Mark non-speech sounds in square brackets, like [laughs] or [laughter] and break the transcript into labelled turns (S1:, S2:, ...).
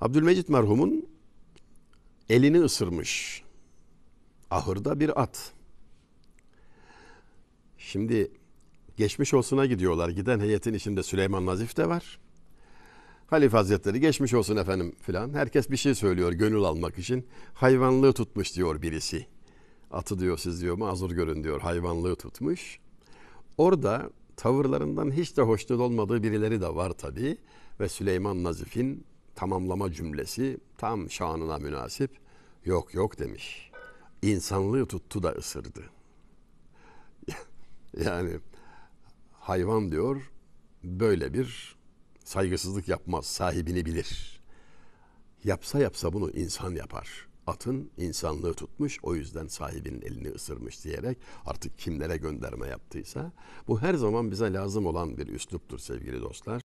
S1: Abdülmecit merhumun elini ısırmış. Ahırda bir at. Şimdi geçmiş olsuna gidiyorlar. Giden heyetin içinde Süleyman Nazif de var. Halife Hazretleri geçmiş olsun efendim filan. Herkes bir şey söylüyor gönül almak için. Hayvanlığı tutmuş diyor birisi. Atı diyor siz diyor mazur görün diyor hayvanlığı tutmuş. Orada tavırlarından hiç de hoşnut olmadığı birileri de var tabii. Ve Süleyman Nazif'in tamamlama cümlesi tam şanına münasip yok yok demiş. İnsanlığı tuttu da ısırdı. [laughs] yani hayvan diyor böyle bir saygısızlık yapmaz, sahibini bilir. Yapsa yapsa bunu insan yapar. Atın insanlığı tutmuş, o yüzden sahibinin elini ısırmış diyerek artık kimlere gönderme yaptıysa bu her zaman bize lazım olan bir üsluptur sevgili dostlar.